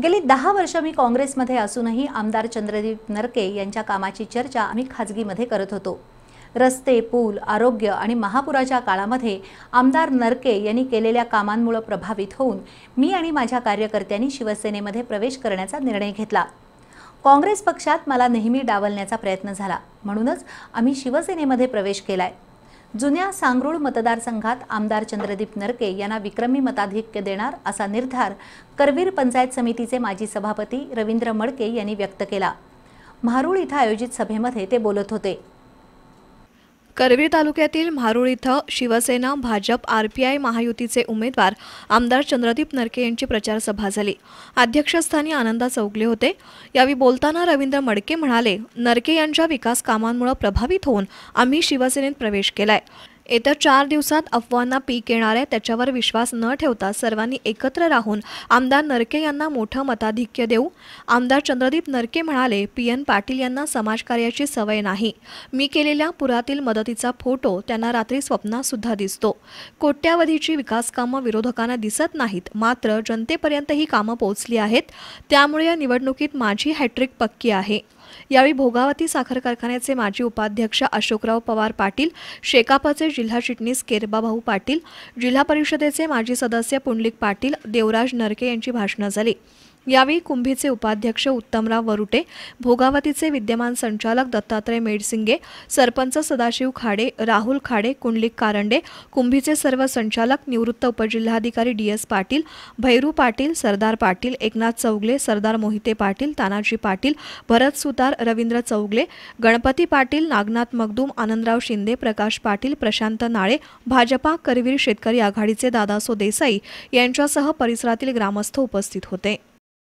गेली दहा वर्ष मी काँग्रेसमध्ये असूनही आमदार चंद्रदीप नरके यांच्या कामाची चर्चा आम्ही खाजगीमध्ये करत होतो रस्ते पूल आरोग्य आणि महापुराच्या काळामध्ये आमदार नरके यांनी केलेल्या कामांमुळे प्रभावित होऊन मी आणि माझ्या कार्यकर्त्यांनी शिवसेनेमध्ये प्रवेश करण्याचा निर्णय घेतला काँग्रेस पक्षात मला नेहमी डावलण्याचा प्रयत्न झाला म्हणूनच आम्ही शिवसेनेमध्ये प्रवेश केलाय जुन्या सांगरुळ मतदारसंघात आमदार चंद्रदीप नरके यांना विक्रमी मताधिक्य देणार असा निर्धार करवीर पंचायत समितीचे माजी सभापती रवींद्र मडके यांनी व्यक्त केला मारुळ इथं आयोजित सभेमध्ये ते बोलत होते करवीर तालुक्यातील म्हारुळ इथं शिवसेना भाजप आरपीआय महायुतीचे उमेदवार आमदार चंद्रदीप नरके यांची प्रचारसभा झाली अध्यक्षस्थानी आनंदा चौगले होते यावेळी बोलताना रवींद्र मडके म्हणाले नरके यांच्या विकास कामांमुळे प्रभावित होऊन आम्ही शिवसेनेत प्रवेश केलाय येत्या चार दिवसात अफवांना पीक येणार आहे त्याच्यावर विश्वास न ठेवता सर्वांनी एकत्र राहून आमदार नरके यांना मोठं मताधिक्य देऊ आमदार चंद्रदीप नरके म्हणाले पी एन पाटील यांना समाजकार्याची सवय नाही मी केलेल्या पुरातील मदतीचा फोटो त्यांना रात्री स्वप्नात सुद्धा दिसतो कोट्यावधीची विकासकामं विरोधकांना दिसत नाहीत मात्र जनतेपर्यंत ही कामं पोहोचली आहेत त्यामुळे या निवडणुकीत माझी हॅट्रिक पक्की आहे यावेळी भोगावती साखर कारखान्याचे माजी उपाध्यक्ष अशोकराव पवार पाटील शेकापचे जिल्हा चिटणीस भाऊ पाटील जिल्हा परिषदेचे माजी सदस्य पुंडलिक पाटील देवराज नरके यांची भाषणं झाली यावेळी कुंभीचे उपाध्यक्ष उत्तमराव वरुटे भोगावतीचे विद्यमान संचालक दत्तात्रय मेडसिंगे सरपंच सदाशिव खाडे राहुल खाडे कुंडलिक कारंडे कुंभीचे सर्व संचालक निवृत्त उपजिल्हाधिकारी डी एस पाटील भैरू पाटील सरदार पाटील एकनाथ चौगले सरदार मोहिते पाटील तानाजी पाटील भरत सुतार रवींद्र चौगले गणपती पाटील नागनाथ मगदूम आनंदराव शिंदे प्रकाश पाटील प्रशांत नाळे भाजपा करवीर शेतकरी आघाडीचे दादासो देसाई यांच्यासह परिसरातील ग्रामस्थ उपस्थित होते